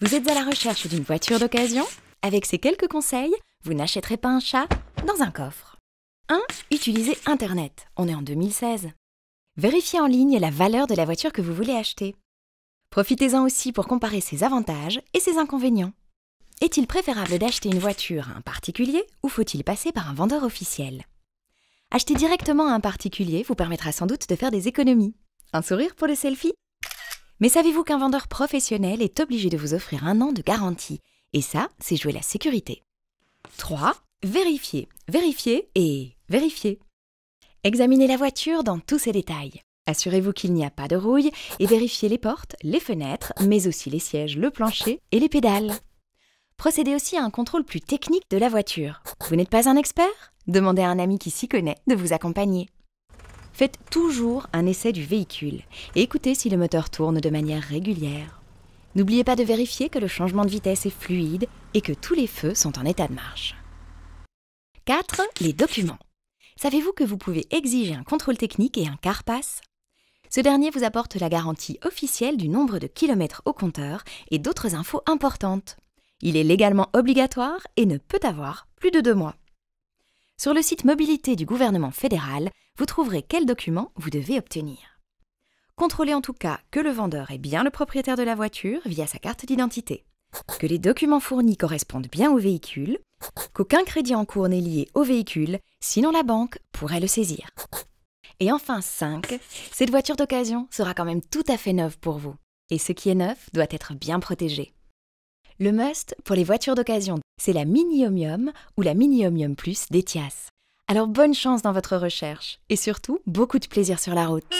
Vous êtes à la recherche d'une voiture d'occasion Avec ces quelques conseils, vous n'achèterez pas un chat dans un coffre. 1. Utilisez Internet. On est en 2016. Vérifiez en ligne la valeur de la voiture que vous voulez acheter. Profitez-en aussi pour comparer ses avantages et ses inconvénients. Est-il préférable d'acheter une voiture à un particulier ou faut-il passer par un vendeur officiel Acheter directement à un particulier vous permettra sans doute de faire des économies. Un sourire pour le selfie mais savez-vous qu'un vendeur professionnel est obligé de vous offrir un an de garantie Et ça, c'est jouer la sécurité. 3. Vérifier, vérifier et vérifier. Examinez la voiture dans tous ses détails. Assurez-vous qu'il n'y a pas de rouille et vérifiez les portes, les fenêtres, mais aussi les sièges, le plancher et les pédales. Procédez aussi à un contrôle plus technique de la voiture. Vous n'êtes pas un expert Demandez à un ami qui s'y connaît de vous accompagner. Faites toujours un essai du véhicule et écoutez si le moteur tourne de manière régulière. N'oubliez pas de vérifier que le changement de vitesse est fluide et que tous les feux sont en état de marche. 4. Les documents. Savez-vous que vous pouvez exiger un contrôle technique et un carpass Ce dernier vous apporte la garantie officielle du nombre de kilomètres au compteur et d'autres infos importantes. Il est légalement obligatoire et ne peut avoir plus de deux mois. Sur le site Mobilité du gouvernement fédéral, vous trouverez quels documents vous devez obtenir. Contrôlez en tout cas que le vendeur est bien le propriétaire de la voiture via sa carte d'identité, que les documents fournis correspondent bien au véhicule, qu'aucun crédit en cours n'est lié au véhicule, sinon la banque pourrait le saisir. Et enfin 5, cette voiture d'occasion sera quand même tout à fait neuve pour vous. Et ce qui est neuf doit être bien protégé. Le must pour les voitures d'occasion, c'est la Mini ou la Mini Omium Plus d'Etias. Alors bonne chance dans votre recherche et surtout beaucoup de plaisir sur la route.